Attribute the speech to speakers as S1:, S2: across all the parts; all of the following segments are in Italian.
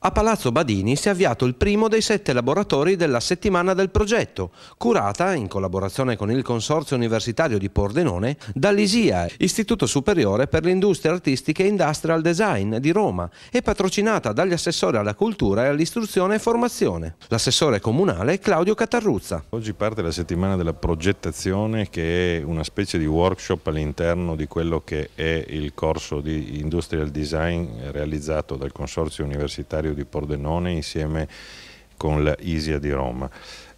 S1: A Palazzo Badini si è avviato il primo dei sette laboratori della settimana del progetto, curata, in collaborazione con il Consorzio Universitario di Pordenone, dall'ISIA, Istituto Superiore per l'Industria Artistica e Industrial Design di Roma, e patrocinata dagli assessori alla cultura e all'istruzione e formazione, l'assessore comunale Claudio Catarruzza.
S2: Oggi parte la settimana della progettazione che è una specie di workshop all'interno di quello che è il corso di Industrial Design realizzato dal Consorzio Universitario Mario di Pordenone insieme con la Isia di Roma.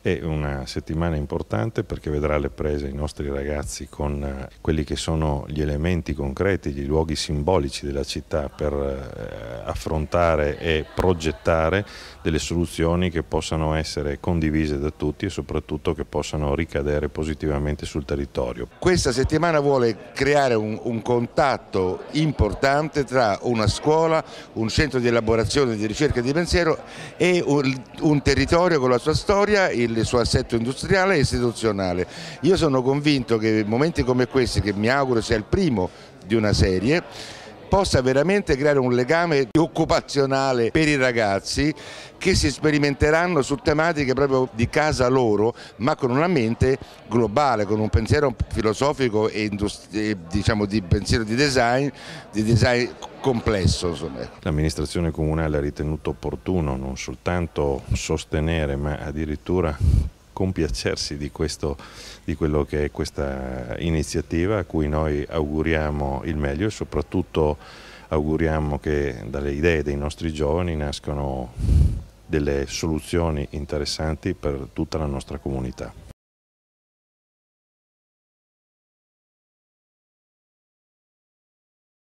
S2: È una settimana importante perché vedrà le prese i nostri ragazzi con eh, quelli che sono gli elementi concreti, gli luoghi simbolici della città per eh, affrontare e progettare delle soluzioni che possano essere condivise da tutti e soprattutto che possano ricadere positivamente sul territorio.
S3: Questa settimana vuole creare un, un contatto importante tra una scuola, un centro di elaborazione, di ricerca e di pensiero e un, un territorio con la sua storia, il suo assetto industriale e istituzionale. Io sono convinto che momenti come questi, che mi auguro sia il primo di una serie, possa veramente creare un legame occupazionale per i ragazzi che si sperimenteranno su tematiche proprio di casa loro, ma con una mente globale, con un pensiero filosofico e, diciamo di pensiero di design, di design complesso. Ecco. L'amministrazione
S2: comunale ha ritenuto opportuno non soltanto sostenere ma addirittura compiacersi di, questo, di quello che è questa iniziativa a cui noi auguriamo il meglio e soprattutto auguriamo che dalle idee dei nostri giovani nascano delle soluzioni interessanti per tutta la nostra
S3: comunità.